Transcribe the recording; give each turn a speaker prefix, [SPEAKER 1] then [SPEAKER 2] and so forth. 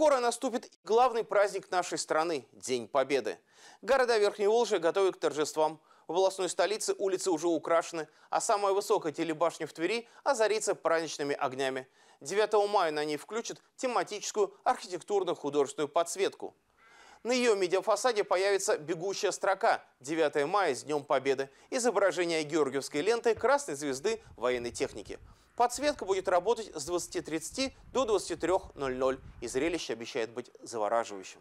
[SPEAKER 1] скоро наступит главный праздник нашей страны – День Победы. Города Верхней Волжи готовят к торжествам. В областной столице улицы уже украшены, а самая высокая телебашня в Твери озарится праздничными огнями. 9 мая на ней включат тематическую архитектурно-художественную подсветку – на ее медиафасаде появится бегущая строка 9 мая с Днем Победы, изображение георгиевской ленты, красной звезды военной техники. Подсветка будет работать с 20.30 до 23.00, и зрелище обещает быть завораживающим.